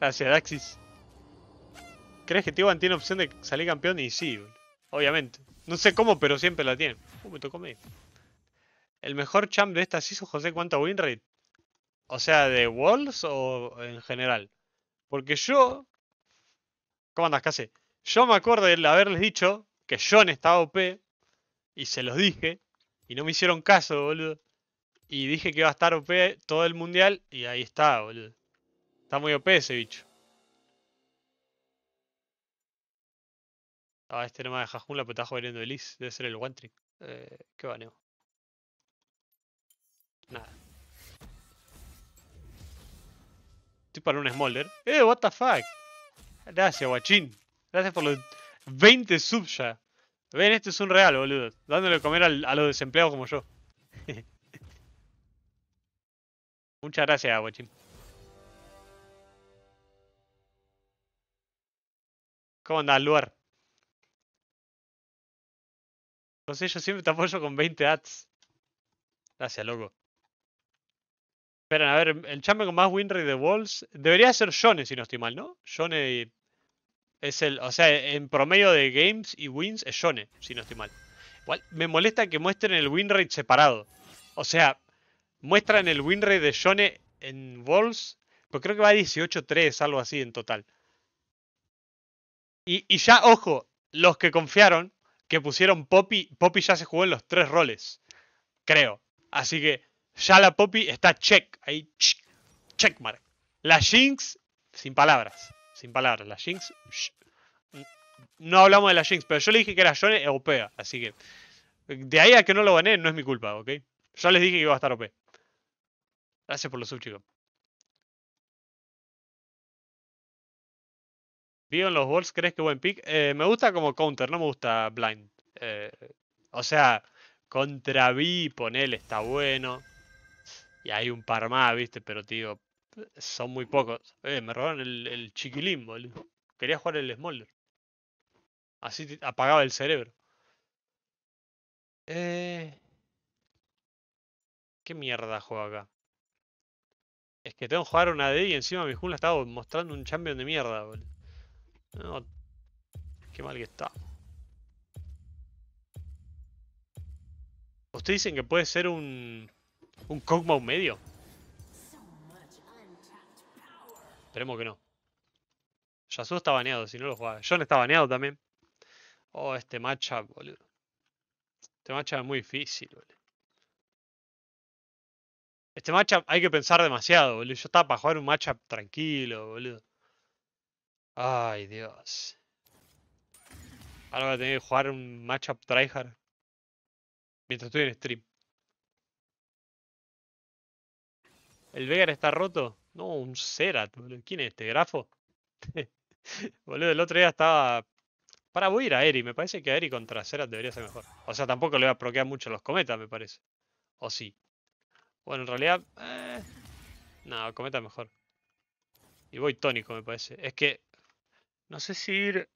Gracias, Daxis. ¿Crees que Tiwan tiene opción de salir campeón? Y sí, obviamente. No sé cómo, pero siempre la tiene. Uh, me tocó mí. El mejor champ de estas hizo José, Cuanta winrate? O sea, ¿de Walls o en general? Porque yo... ¿Cómo andas, Case? Yo me acuerdo de haberles dicho que John estaba OP y se los dije y no me hicieron caso, boludo. Y dije que iba a estar OP todo el mundial y ahí está, boludo. Está muy OP ese bicho. Ah, este no me deja la pero está jodiendo Elise. Debe ser el one trick. Eh, qué baneo. Nada. Estoy para un Smolder. Eh, what the fuck. Gracias, guachín. Gracias por los 20 subs ya. Ven, este es un real, boludo. Dándole comer a los desempleados como yo. Muchas gracias, guachín. ¿Cómo andás, Luar? No sé, yo siempre te apoyo con 20 ads. Gracias, loco. Esperen, a ver, el champion con más winrate de Walls debería ser Shone, si no estoy mal, ¿no? Shone es el, o sea, en promedio de games y wins es Shone, si no estoy mal. Igual, me molesta que muestren el winrate separado. O sea, muestran el winrate de Shone en Walls, pero creo que va a 18-3, algo así en total. Y, ya, ojo, los que confiaron, que pusieron Poppy, Poppy ya se jugó en los tres roles, creo. Así que ya la Poppy está check, ahí checkmark. La Jinx, sin palabras, sin palabras, la Jinx... No hablamos de la Jinx, pero yo le dije que era Johnny europea, así que... De ahí a que no lo gané, no es mi culpa, ¿ok? Yo les dije que iba a estar OP. Gracias por los sub, chicos. Vivo en los Wolves, ¿crees que buen pick? Eh, me gusta como counter, no me gusta blind. Eh, o sea, contra B, ponele, está bueno. Y hay un par más, ¿viste? Pero, tío, son muy pocos. Eh, me robaron el, chiquilín, boludo. Quería jugar el Smolder. Así apagaba el cerebro. Eh... ¿Qué mierda juego acá? Es que tengo que jugar una D y encima mi jungla estaba mostrando un champion de mierda, boludo. No, qué mal que está. ¿Ustedes dicen que puede ser un... un Kog'Maw medio? Esperemos que no. Yasuo está baneado, si no lo jugaba. no está baneado también. Oh, este matchup, boludo. Este matchup es muy difícil, boludo. Este matchup hay que pensar demasiado, boludo. Yo estaba para jugar un matchup tranquilo, boludo. Ay, Dios. Ahora voy a tener que jugar un matchup tryhard. Mientras estoy en stream. ¿El Vegar está roto? No, un serat. boludo. ¿Quién es este? ¿Grafo? boludo, el otro día estaba... Para, voy a ir a Eri. Me parece que Eri contra serat debería ser mejor. O sea, tampoco le va a proquear mucho los cometas, me parece. O sí. Bueno, en realidad... Eh... No, cometa mejor. Y voy tónico, me parece. Es que no sé si ir.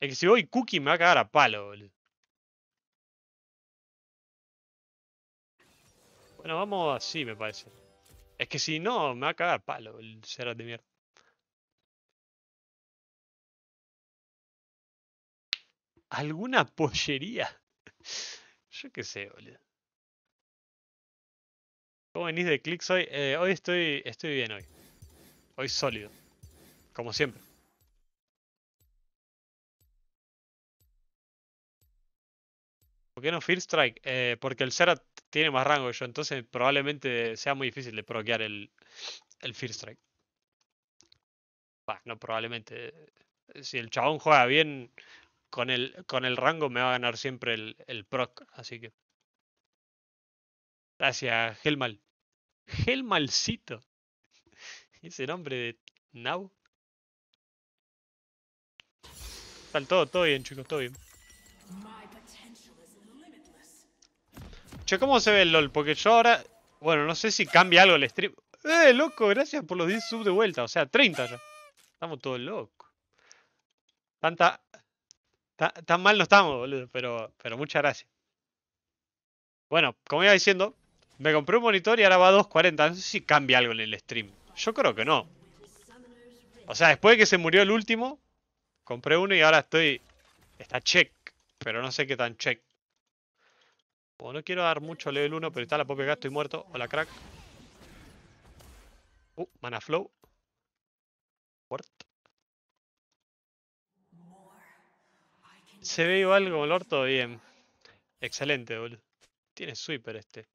Es que si voy Cookie me va a cagar a palo, boludo. Bueno, vamos así, me parece. Es que si no, me va a cagar a palo boludo. Será de mierda. ¿Alguna pollería? Yo qué sé, boludo. ¿Cómo venís de clics hoy? Eh, hoy estoy, estoy bien hoy. Hoy sólido. Como siempre. ¿Por qué no Fear Strike? Eh, porque el Zerat tiene más rango que yo, entonces probablemente sea muy difícil de proquear el, el Fear Strike. Bah, no, probablemente. Eh, si el chabón juega bien, con el, con el rango me va a ganar siempre el, el proc, así que. Gracias, Helmal. Helmalcito. Ese nombre de Nau Están todo, todo bien, chicos, todo bien. Che, ¿cómo se ve el LOL? Porque yo ahora... Bueno, no sé si cambia algo el stream. ¡Eh, loco! Gracias por los 10 sub de vuelta. O sea, 30 ya. Estamos todos locos. Tanta... Tan, mal no estamos, boludo. Pero, pero muchas gracias. Bueno, como iba diciendo, me compré un monitor y ahora va a 240. No sé si cambia algo en el stream. Yo creo que no. O sea, después de que se murió el último, compré uno y ahora estoy... Está check, pero no sé qué tan check. Como pues no quiero dar mucho level 1, pero está la Poké Gato y muerto. Hola, crack. Uh, Mana Flow. Muerto Se ve igual como el orto, bien. Excelente, boludo. Tiene sweeper este.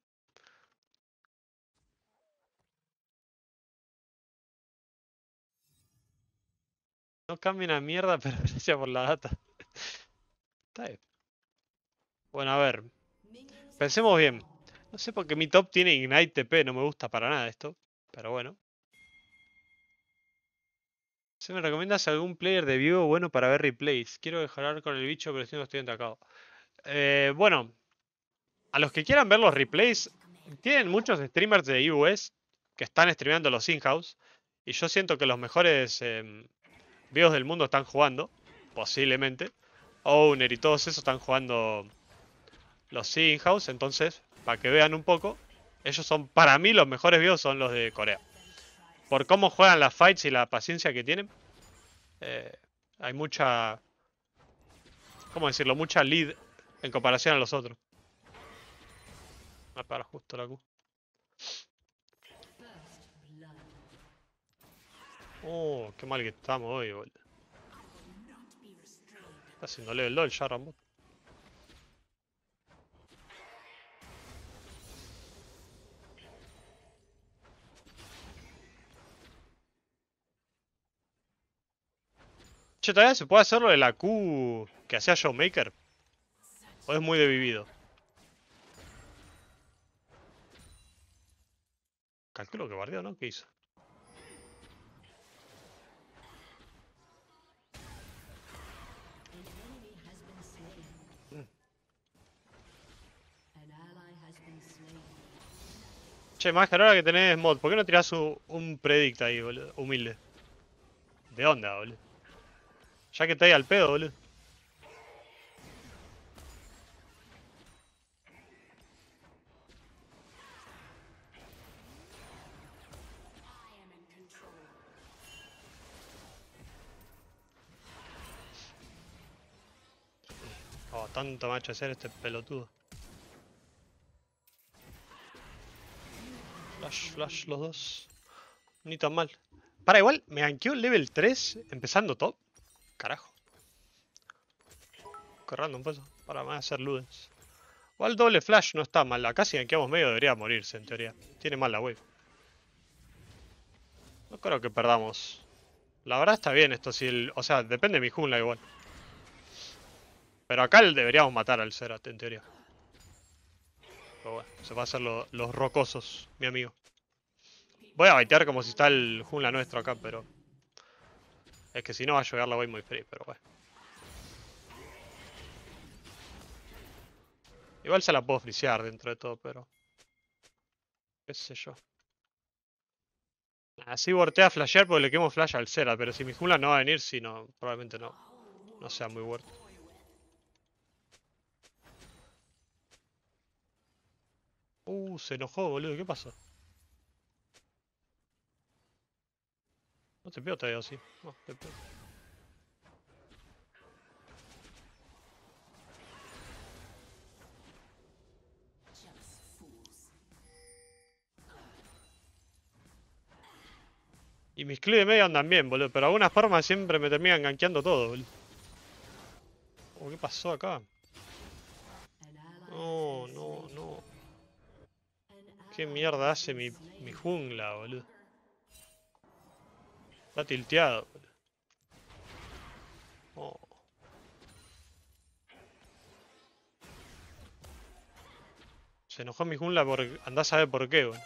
No cambia una mierda, pero gracias por la data. Está bien. Bueno, a ver. Pensemos bien. No sé por qué mi top tiene Ignite TP, no me gusta para nada esto, pero bueno. ¿Se me recomiendas algún player de vivo bueno para ver replays? Quiero dejar con el bicho, pero si no estoy atacado. Eh, bueno, a los que quieran ver los replays, tienen muchos streamers de iOS. que están streameando los in-house. Y yo siento que los mejores eh, del mundo están jugando, posiblemente. Owner y todos esos están jugando los house entonces, para que vean un poco, ellos son, para mí, los mejores videos son los de Corea. Por cómo juegan las fights y la paciencia que tienen, eh, hay mucha, ¿cómo decirlo? Mucha lead en comparación a los otros. Me para justo la Q. Oh, qué mal que estamos hoy, boludo. Está haciéndole el LOL ya, Che, todavía se puede hacer lo de la Q que hacía Showmaker. O es muy de vivido. Calculo que guardió, ¿no? ¿Qué hizo? Che, Master, ahora que tenés mod, ¿por qué no tirás un, un predict ahí, boludo? Humilde. ¿De onda, boludo? Ya que te hay al pedo, boludo. Oh, tanto macho hacer este pelotudo. Flash, flash, los dos. Ni tan mal. Para igual, me han el level 3 empezando top. Carajo. Corrando un peso Para más hacer ludes. Igual doble flash no está mal. Acá si vamos medio debería morirse en teoría. Tiene mala la wave. No creo que perdamos. La verdad está bien esto. si el, O sea, depende de mi jungla igual. Pero acá deberíamos matar al Zerat en teoría. Pero bueno, se va a hacer los rocosos, mi amigo. Voy a baitear como si está el jungla nuestro acá, pero es que si no va a llegar la voy muy free, pero bueno. Igual se la puedo frisear dentro de todo, pero... Qué sé yo. Así ah, voltea a flashear porque le quemo flash al Cera, pero si mi jungla no va a venir, si no, probablemente no. No sea muy worth. Uh, se enojó, boludo, ¿qué pasó? No te veo todavía así. No, te veo. Y mis clubes medio andan bien, boludo, pero algunas formas siempre me terminan ganqueando todo, boludo. Oh, ¿Qué pasó acá? No, no, no. ¿Qué mierda hace mi, mi jungla, boludo? Está tilteado. Oh. Se enojó mi jungla por... Andá a saber por qué, weón.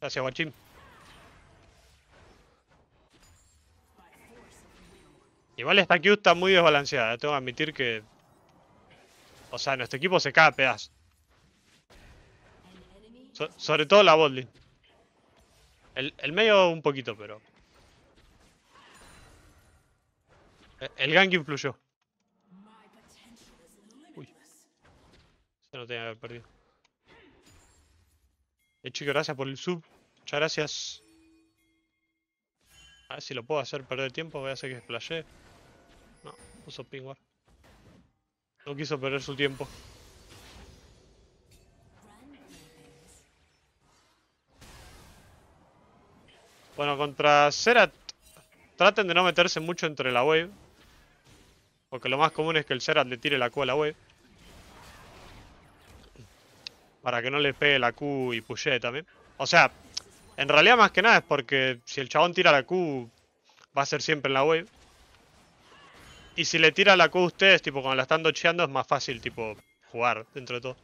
Gracias, guachín. Igual esta Q está muy desbalanceada, eh. tengo que admitir que... O sea, nuestro equipo se cae pedazos. sobre todo la botlane. El, medio un poquito, pero... El, gank influyó. Uy. Se lo tenía que haber perdido. el eh, chico, gracias por el sub. Muchas gracias. A ver si lo puedo hacer perder tiempo. Voy a hacer que splashe No, puso pingüar. No quiso perder su tiempo. Bueno, contra Serat traten de no meterse mucho entre la wave. Porque lo más común es que el Serat le tire la Q a la wave. Para que no le pegue la Q y pushee también. O sea, en realidad más que nada es porque si el chabón tira la Q, va a ser siempre en la wave. Y si le tira la Q a ustedes, tipo, cuando la están docheando, es más fácil, tipo, jugar dentro de todo.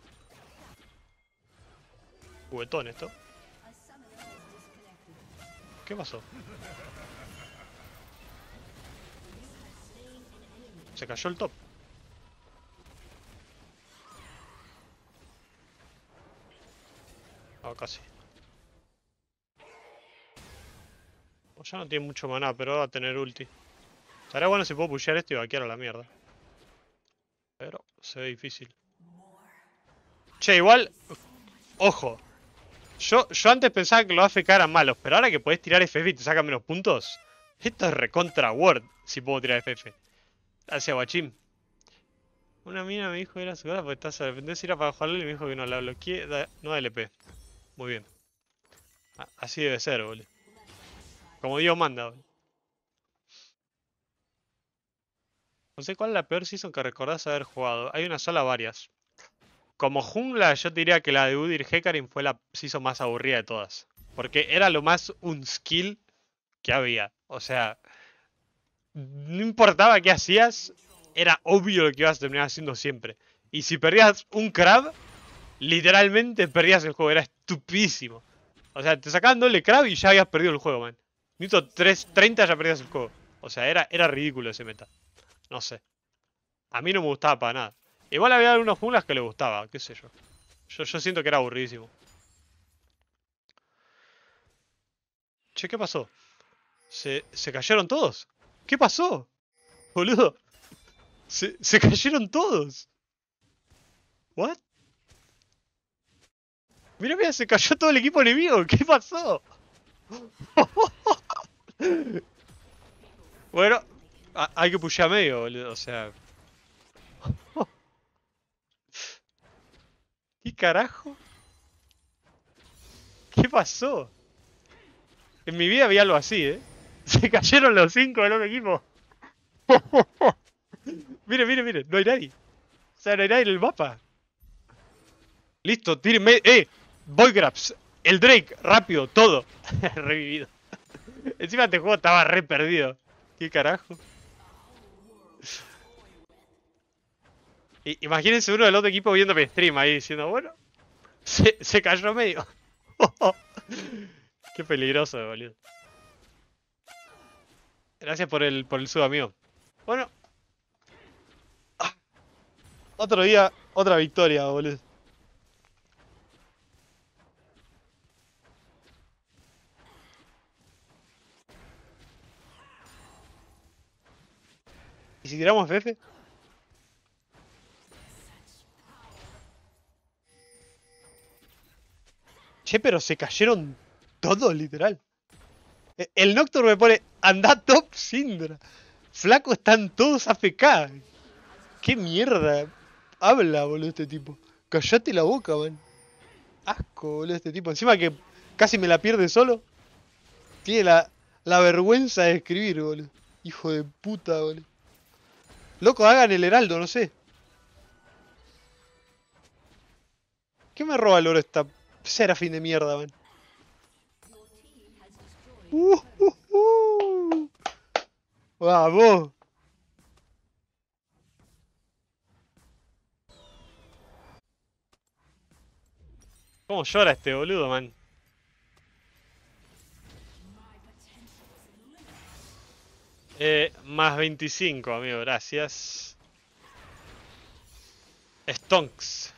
Juguetón esto. ¿Qué pasó? Se cayó el top. Ah, casi. O oh, ya no tiene mucho maná, pero va a tener ulti. Estará bueno si puedo pushear esto y vaquear a la mierda. Pero se ve difícil. Che, igual... Ojo. Yo, antes pensaba que los AFK eran malos, pero ahora que podés tirar FF y te sacan menos puntos, esto es recontra Word si puedo tirar FF. Hacia Guachín. Una mina me dijo que era su porque estás a depender si era para jugarle y me dijo que no, la bloqueé, da, LP. Muy bien. Así debe ser, boludo. Como Dios manda, boludo. No sé cuál es la peor season que recordás haber jugado. Hay una sola, varias como jungla, yo diría que la de Udir Hecarim fue la se hizo más aburrida de todas. Porque era lo más un skill que había. O sea, no importaba qué hacías, era obvio lo que ibas a terminar haciendo siempre. Y si perdías un crab, literalmente perdías el juego, era estupidísimo. O sea, te sacaban doble crab y ya habías perdido el juego, man. Minuto 30 ya perdías el juego. O sea, era, era ridículo ese meta. No sé. A mí no me gustaba para nada. Igual había algunos junglas que le gustaba, qué sé yo. Yo, siento que era aburridísimo. Che, ¿qué pasó? ¿Se, ¿Se, cayeron todos? ¿Qué pasó? Boludo. Se, se cayeron todos. ¿What? Mira, mira, se cayó todo el equipo enemigo. ¿Qué pasó? bueno, hay que a medio, boludo. O sea, ¿Qué carajo? ¿Qué pasó? En mi vida había algo así, ¿eh? Se cayeron los cinco del otro equipo. mire, mire, mire, no hay nadie. O sea, no hay nadie en el mapa. Listo, tírenme. ¡Eh! grabs, el Drake, rápido, todo. Revivido. Encima este juego estaba re perdido. ¿Qué carajo? Imagínense uno del otro equipo viendo mi stream ahí diciendo, bueno, se, se cayó medio. Qué peligroso, boludo. Gracias por el, por el sub, amigo. Bueno. Ah, otro día, otra victoria, boludo. ¿Y si tiramos jefe Che, pero se cayeron todos, literal. E, el Nocturne me pone, anda top Sindra. Flaco, están todos AFK. ¿Qué mierda? Habla, boludo, este tipo. Callate la boca, man. Asco, boludo, este tipo. Encima que casi me la pierde solo. Tiene la, la vergüenza de escribir, boludo. Hijo de puta, boludo. Loco, hagan el heraldo, no sé. ¿Qué me roba el oro esta fin de mierda, man. Uh, uh, uh. ¡Vamos! ¿Cómo llora este boludo, man? Eh, más 25, amigo, gracias. Stonks.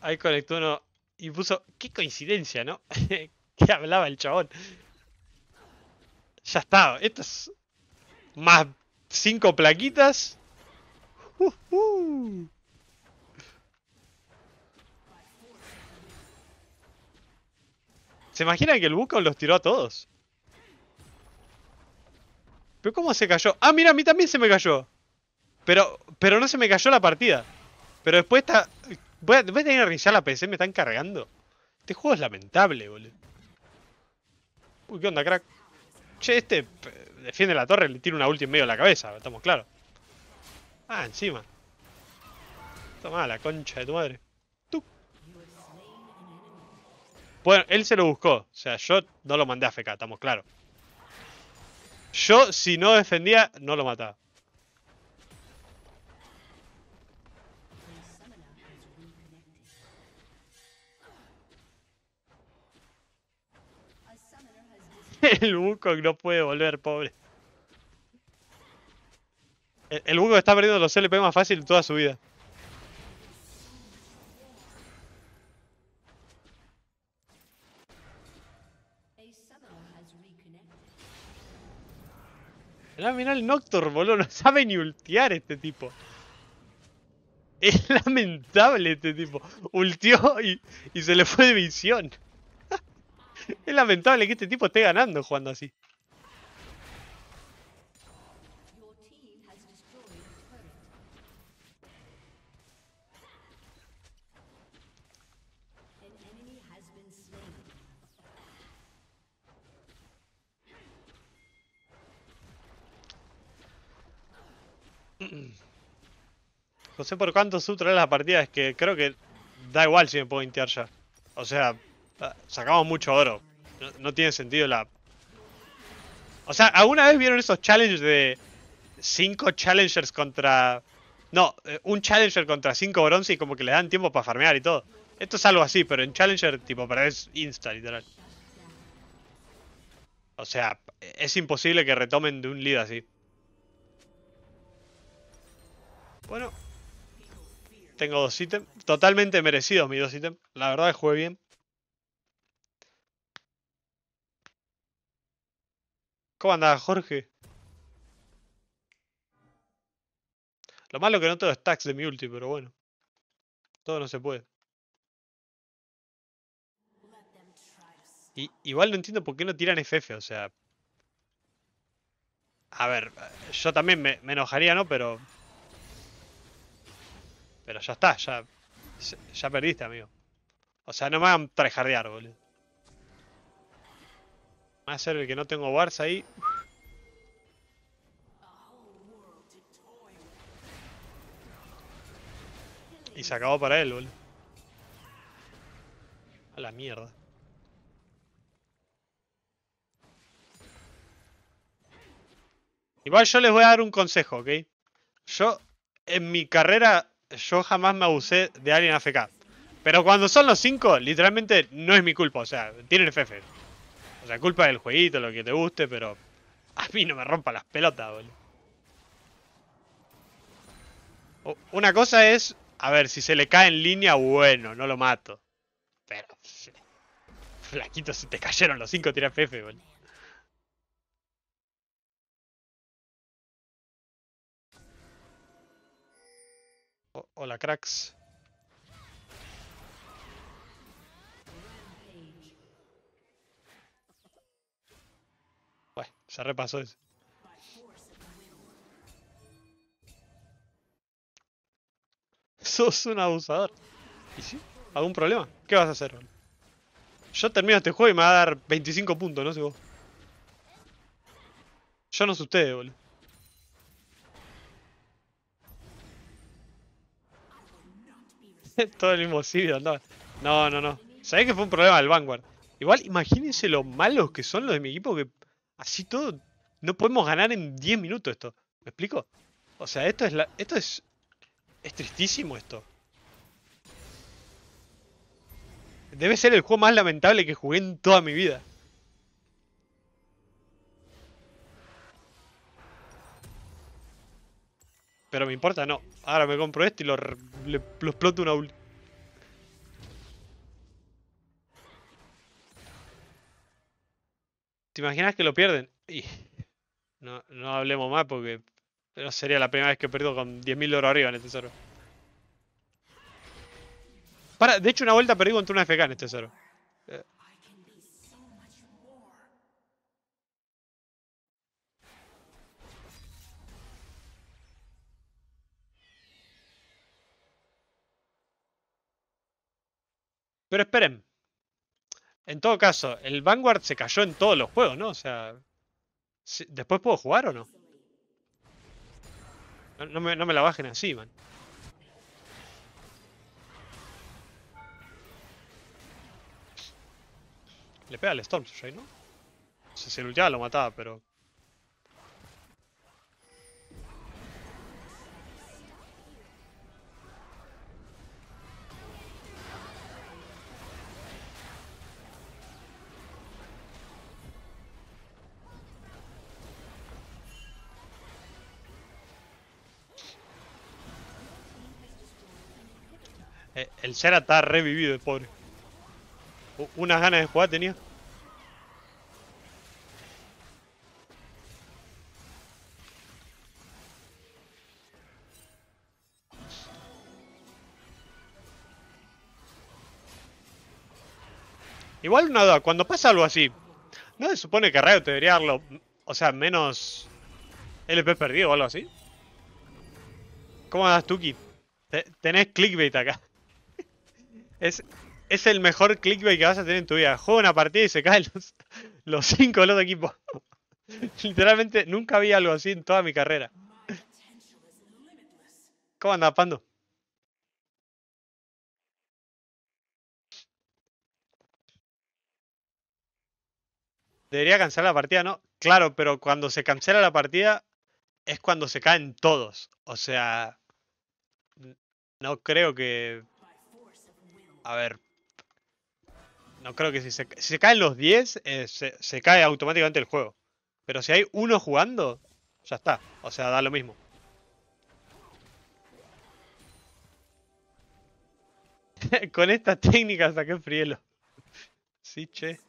Ahí conectó uno y puso, qué coincidencia, ¿no? ¿Qué hablaba el chabón. Ya está, esto es más cinco plaquitas. Uh, uh. ¿Se imagina que el buco los tiró a todos? ¿Pero cómo se cayó? Ah, mira, a mí también se me cayó. Pero, pero no se me cayó la partida. Pero después está... Voy a, tener que reiniciar la PC, me están cargando. Este juego es lamentable, boludo. Uy, ¿qué onda, crack? Che, este eh, defiende la torre, le tira una ulti en medio de la cabeza, estamos claros. Ah, encima. Toma la concha de tu madre. Tú. Bueno, él se lo buscó. O sea, yo no lo mandé a FK, estamos claros. Yo, si no defendía, no lo mataba. el Wukong no puede volver, pobre. El, el Wukong está perdiendo los LP más fácil toda su vida. Mirá, el Nocturne, boludo. No sabe ni ultear este tipo. Es lamentable este tipo. Ulteó y, y se le fue de visión. Es lamentable que este tipo esté ganando jugando así. No sé por cuánto la partida es que creo que da igual si me puedo intear ya. O sea, Ah, sacamos mucho oro. No, tiene sentido la... O sea, ¿alguna vez vieron esos challenges de Cinco challengers contra... No, eh, un challenger contra cinco bronce y como que le dan tiempo para farmear y todo. Esto es algo así, pero en challenger tipo, para es insta, literal. O sea, es imposible que retomen de un lead así. Bueno. Tengo dos ítems. Totalmente merecidos mis dos ítems. La verdad que jugué bien. ¿Cómo andás, Jorge? Lo malo que no es stacks de mi ulti, pero bueno. Todo no se puede. Y, igual no entiendo por qué no tiran FF, o sea... A ver, yo también me, enojaría, ¿no? Pero... Pero ya está, ya... Ya perdiste, amigo. O sea, no me hagan trajardear, boludo. Va a ser el que no tengo Wars ahí. Y se acabó para él, boludo. A la mierda. Igual yo les voy a dar un consejo, ¿ok? Yo, en mi carrera, yo jamás me abusé de alguien AFK. Pero cuando son los 5, literalmente no es mi culpa, o sea, tienen FF. O sea, culpa del jueguito, lo que te guste, pero a mí no me rompa las pelotas, boludo. Una cosa es, a ver, si se le cae en línea, bueno, no lo mato. Pero, flaquito, se te cayeron los cinco tiras FF, boludo. Hola, cracks. Ya repasó eso. Sos un abusador. ¿Y si? ¿Algún problema? ¿Qué vas a hacer? boludo? Yo termino este juego y me va a dar 25 puntos, no sé vos. Yo no sé ustedes, boludo. Todo el mismo sitio andaba. No, no, no. Sabés que fue un problema del Vanguard. Igual, imagínense lo malos que son los de mi equipo que Así todo, no podemos ganar en 10 minutos esto. ¿Me explico? O sea, esto es la, esto es es tristísimo esto. Debe ser el juego más lamentable que jugué en toda mi vida. Pero me importa, no. Ahora me compro esto y lo, exploto una última ¿Te imaginas que lo pierden? Y no, hablemos más porque no sería la primera vez que perdido con 10.000 oro arriba en este tesoro. Para, de hecho, una vuelta perdí contra una FK en este tesoro. Pero esperen. En todo caso, el Vanguard se cayó en todos los juegos, ¿no? O sea, ¿después puedo jugar o no? No, me, la bajen así, man. Le pega al Storm ¿no? No si el ya lo mataba, pero... El está revivido, el pobre. Unas ganas de jugar tenía. Igual nada, cuando pasa algo así, ¿no se supone que Riot debería darlo, o sea, menos LP perdido o algo así? ¿Cómo das Tuki? Tenés clickbait acá. Es, el mejor clickbait que vas a tener en tu vida. Juega una partida y se caen los, los cinco de los equipos. Literalmente nunca vi algo así en toda mi carrera. ¿Cómo anda, Pando? Debería cancelar la partida, ¿no? Claro, pero cuando se cancela la partida es cuando se caen todos. O sea, no creo que a ver. No creo que si se, caen los 10, eh, se, cae automáticamente el juego. Pero si hay uno jugando, ya está. O sea, da lo mismo. Con esta técnica saqué frielo. sí, che.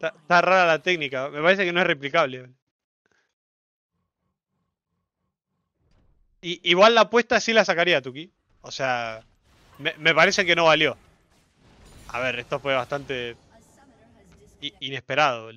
Está, rara la técnica. Me parece que no es replicable. igual la apuesta sí la sacaría, Tuki. O sea, me, parece que no valió. A ver, esto fue bastante inesperado.